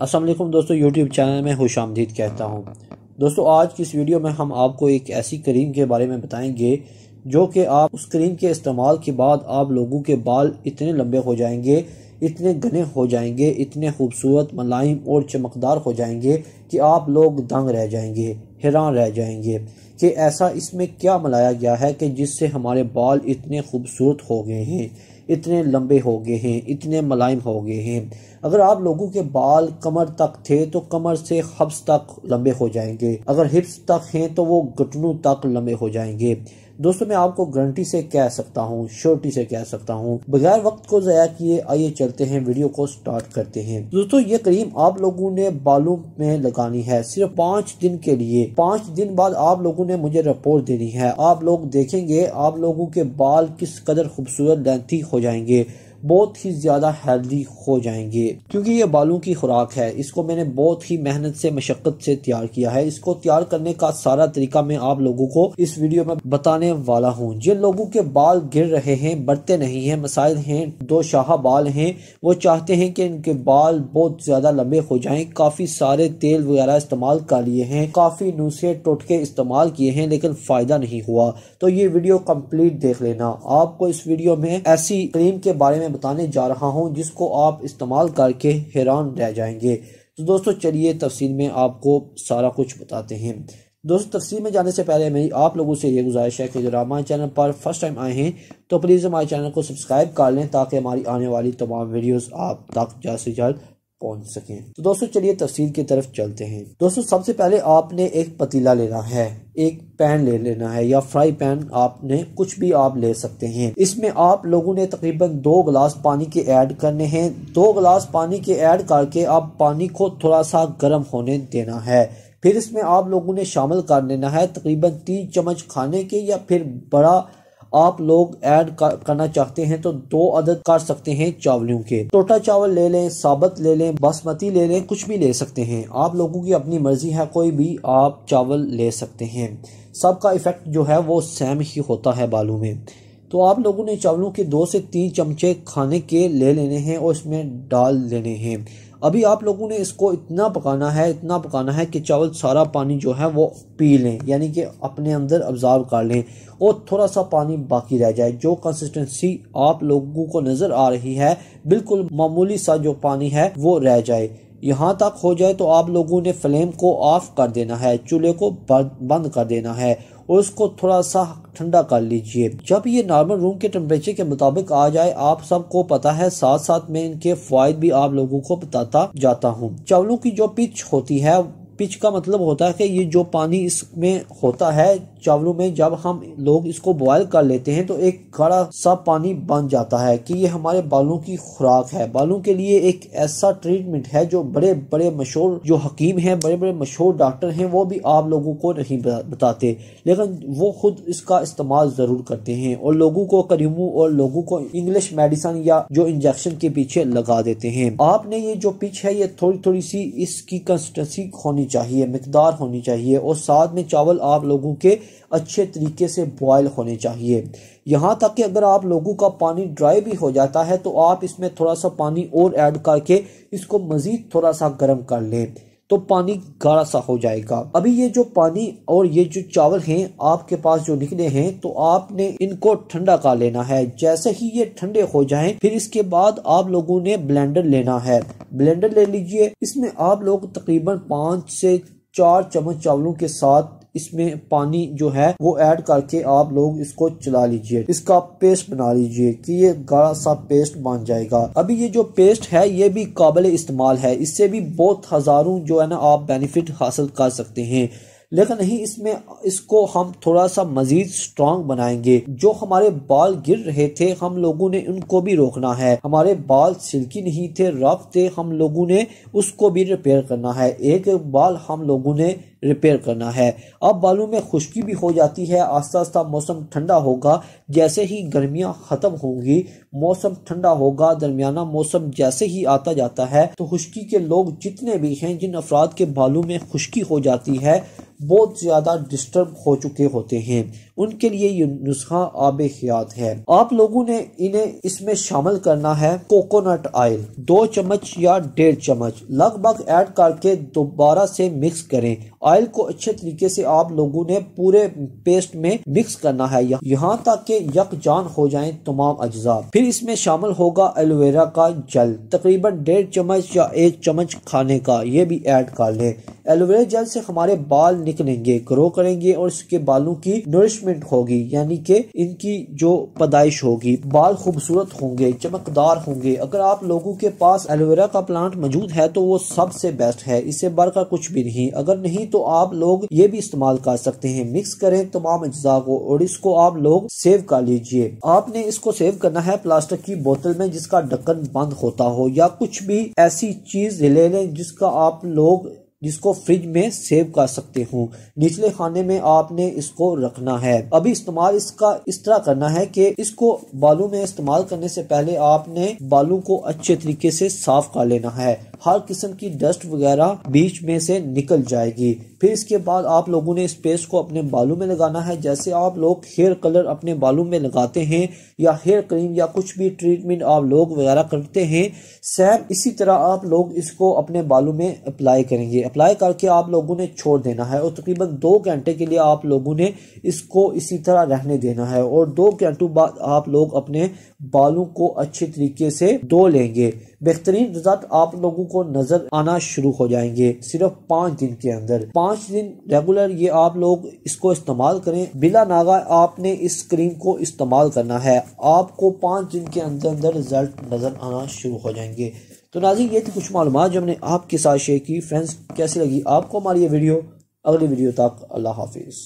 असल दोस्तों YouTube channel में खुश आमदीद कहता हूँ दोस्तों आज की इस वीडियो में हम आपको एक ऐसी क्रीम के बारे में बताएंगे जो कि आप उस क्रीम के इस्तेमाल के बाद आप लोगों के बाल इतने लंबे हो जाएंगे इतने घने हो जाएंगे इतने खूबसूरत मलायम और चमकदार हो जाएंगे कि आप लोग दंग रह जाएंगे हैरान रह जाएंगे कि ऐसा इसमें क्या मलाया गया है कि जिससे हमारे बाल इतने खूबसूरत हो गए हैं इतने लंबे हो गए हैं इतने मुलायम हो गए हैं अगर आप लोगों के बाल कमर तक थे तो कमर से हब्स तक लंबे हो जाएंगे अगर हिप्स तक हैं तो वो घुटनों तक लंबे हो जाएंगे दोस्तों मैं आपको गारंटी से कह सकता हूँ श्योरिटी से कह सकता हूँ बगैर वक्त को जया किए आइए चलते हैं वीडियो को स्टार्ट करते हैं दोस्तों ये क्रीम आप लोगों ने बालों में लगानी है सिर्फ पाँच दिन के लिए पाँच दिन बाद आप लोगों ने मुझे रिपोर्ट देनी है आप लोग देखेंगे आप लोगों के बाल किस कदर खूबसूरत लेंथी हो जाएंगे बहुत ही ज़्यादा हेल्दी हो जाएंगे क्योंकि ये बालों की खुराक है इसको मैंने बहुत ही मेहनत से मशक्क़त से तैयार किया है इसको तैयार करने का सारा तरीका मैं आप लोगों को इस वीडियो में बताने वाला हूँ जिन लोगों के बाल गिर रहे हैं बढ़ते नहीं है मसाइल हैं दो शाह बाल हैं वो चाहते हैं कि इनके बाल बहुत ज़्यादा लंबे हो जाएं काफ़ी सारे तेल वगैरह इस्तेमाल कर लिए हैं काफ़ी नुस्खे टोटके इस्तेमाल किए हैं लेकिन फ़ायदा नहीं हुआ तो ये वीडियो कम्प्लीट देख लेना आपको इस वीडियो में ऐसी क्रीम के बारे में मैं बताने जा रहा हूँ जिसको आप इस्तेमाल करके हैरान रह जाएंगे तो दोस्तों चलिए तफसील में आपको सारा कुछ बताते हैं दोस्तों तफसील में जाने से पहले मेरी आप लोगों से ये गुजारिश है कि अगर हमारे चैनल पर फर्स्ट टाइम आए हैं तो प्लीज़ हमारे चैनल को सब्सक्राइब कर लें ताकि हमारी आने वाली तमाम वीडियोज आप तक जल्द से जल्द पहुंच सके तो दोस्तों चलिए तफसील की तरफ चलते हैं दोस्तों सबसे पहले आपने एक पतीला लेना है एक पैन ले लेना है या फ्राई पैन आपने कुछ भी आप ले सकते हैं इसमें आप लोगों ने तकरीबन दो गिलास पानी के ऐड करने हैं दो गिलास पानी के ऐड करके आप पानी को थोड़ा सा गर्म होने देना है फिर इसमें आप लोगों ने शामिल कर लेना है तकरीबन तीन चम्मच खाने के या फिर बड़ा आप लोग ऐड करना चाहते हैं तो दो अदद कर सकते हैं चावलों के टोटा चावल ले लें साबत ले लें बासमती ले लें कुछ भी ले सकते हैं आप लोगों की अपनी मर्जी है कोई भी आप चावल ले सकते हैं सबका इफेक्ट जो है वो सेम ही होता है बालों में तो आप लोगों ने चावलों के दो से तीन चमचे खाने के ले लेने हैं और इसमें डाल लेने हैं अभी आप लोगों ने इसको इतना पकाना है इतना पकाना है कि चावल सारा पानी जो है वो पी लें यानी कि अपने अंदर ऑब्जॉर्व कर लें और थोड़ा सा पानी बाकी रह जाए जो कंसिस्टेंसी आप लोगों को नज़र आ रही है बिल्कुल मामूली सा जो पानी है वो रह जाए यहाँ तक हो जाए तो आप लोगों ने फ्लेम को ऑफ कर देना है चूल्हे को बंद कर देना है और उसको थोड़ा सा ठंडा कर लीजिए जब ये नॉर्मल रूम के टेम्परेचर के मुताबिक आ जाए आप सबको पता है साथ साथ में इनके फायदे भी आप लोगों को बताता जाता हूँ चावलों की जो पिच होती है पिच का मतलब होता है कि ये जो पानी इसमें होता है चावलों में जब हम लोग इसको बॉयल कर लेते हैं तो एक गाढ़ा सा पानी बन जाता है कि ये हमारे बालों की खुराक है बालों के लिए एक ऐसा ट्रीटमेंट है जो बड़े बड़े मशहूर जो हकीम हैं बड़े बड़े मशहूर डॉक्टर हैं वो भी आप लोगों को नहीं बताते लेकिन वो खुद इसका इस्तेमाल ज़रूर करते हैं और लोगों को करीमू और लोगों को इंग्लिश मेडिसन या जो इंजेक्शन के पीछे लगा देते हैं आपने ये जो पिच है ये थोड़ी थोड़ी सी इसकी कंसिस्टेंसी होनी चाहिए मकदार होनी चाहिए और साथ में चावल आप लोगों के अच्छे तरीके से बॉयल होने चाहिए यहाँ तक कि अगर आप लोगों का पानी ड्राई भी हो जाता है तो आप इसमें थोड़ा सा पानी और ऐड करके इसको मज़ीद थोड़ा सा गर्म कर लें तो पानी गाढ़ा सा हो जाएगा अभी ये जो पानी और ये जो चावल हैं आपके पास जो निकले हैं तो आपने इनको ठंडा कर लेना है जैसे ही ये ठंडे हो जाएं फिर इसके बाद आप लोगों ने ब्लेंडर लेना है ब्लेंडर ले लीजिए इसमें आप लोग तकरीबन पाँच से चार चम्मच चावलों के साथ इसमें पानी जो है वो ऐड करके आप लोग इसको चला लीजिए इसका पेस्ट बना लीजिए कि ये गाढ़ा सा पेस्ट बन जाएगा अभी ये जो पेस्ट है ये भी काबिल इस्तेमाल है इससे भी बहुत हजारों जो है ना आप बेनिफिट हासिल कर सकते हैं लेकिन नहीं इसमें इसको हम थोड़ा सा मजीद स्ट्रांग बनाएंगे जो हमारे बाल गिर रहे थे हम लोगों ने उनको भी रोकना है हमारे बाल सिल्की नहीं थे रफ थे हम लोगों ने उसको भी रिपेयर करना है एक बाल हम लोगों ने रिपेयर करना है अब बालों में खुश्की भी हो जाती है आस्ता आस्ता मौसम ठंडा होगा जैसे ही गर्मियाँ ख़त्म होंगी मौसम ठंडा होगा दरमियाना मौसम जैसे ही आता जाता है तो खुश्की के लोग जितने भी हैं जिन अफराद के बालों में खुश्की हो जाती है बहुत ज़्यादा डिस्टर्ब हो चुके होते हैं उनके लिए ये नुस्खा आब हयात है आप लोगों ने इन्हें इसमें शामिल करना है कोकोनट ऑयल दो चम्मच या डेढ़ चम्मच लगभग ऐड करके दोबारा से मिक्स करें ऑयल को अच्छे तरीके से आप लोगों ने पूरे पेस्ट में मिक्स करना है यहाँ तक के यकजान हो जाए तमाम अज्जा फिर इसमें शामिल होगा एलोवेरा का जल तकरीबन डेढ़ चम्मच या एक चम्मच खाने का ये भी ऐड कर लें एलोवेरा जल से हमारे बाल निकलेंगे ग्रो करेंगे और इसके बालों की नरिशमेंट डेवलपमेंट होगी यानी कि इनकी जो पैदाइश होगी बाल खूबसूरत होंगे चमकदार होंगे अगर आप लोगों के पास एलोवेरा का प्लांट मौजूद है तो वो सबसे बेस्ट है इससे बढ़कर का कुछ भी नहीं अगर नहीं तो आप लोग ये भी इस्तेमाल कर सकते हैं मिक्स करें तमाम अज्जा को और इसको आप लोग सेव कर लीजिए आपने इसको सेव करना है प्लास्टिक की बोतल में जिसका ढक्कन बंद होता हो या कुछ भी ऐसी चीज ले लें जिसका आप लोग जिसको फ्रिज में सेव कर सकते हो निचले खाने में आपने इसको रखना है अभी इस्तेमाल इसका इस तरह करना है कि इसको बालू में इस्तेमाल करने से पहले आपने बालू को अच्छे तरीके से साफ कर लेना है हर किस्म की डस्ट वगैरह बीच में से निकल जाएगी फिर इसके बाद आप लोगों ने इस पेस्ट को अपने बालों में लगाना है जैसे आप लोग हेयर कलर अपने बालों में लगाते हैं या हेयर क्रीम या कुछ भी ट्रीटमेंट आप लोग वगैरह करते हैं सेम इसी तरह आप लोग इसको अपने बालों में अप्लाई करेंगे अप्लाई करके आप लोगों ने छोड़ देना है और तकरीबन दो घंटे के लिए आप लोगों ने इसको इसी तरह रहने देना है और दो घंटों बाद आप लोग अपने बालों को अच्छे तरीके से धो लेंगे बेहतरीन रिजल्ट आप लोगों को नजर आना शुरू हो जाएंगे सिर्फ पाँच दिन के अंदर पाँच दिन रेगुलर ये आप लोग इसको इस्तेमाल करें बिला नागा आपने इस क्रीम को इस्तेमाल करना है आपको पाँच दिन के अंदर अंदर रिजल्ट नजर आना शुरू हो जाएंगे तो नाजी ये थी कुछ मालूम जो हमने आपके साथ शेयर की फ्रेंड्स कैसी लगी आपको हमारी ये वीडियो अगली वीडियो तक अल्लाह हाफिज़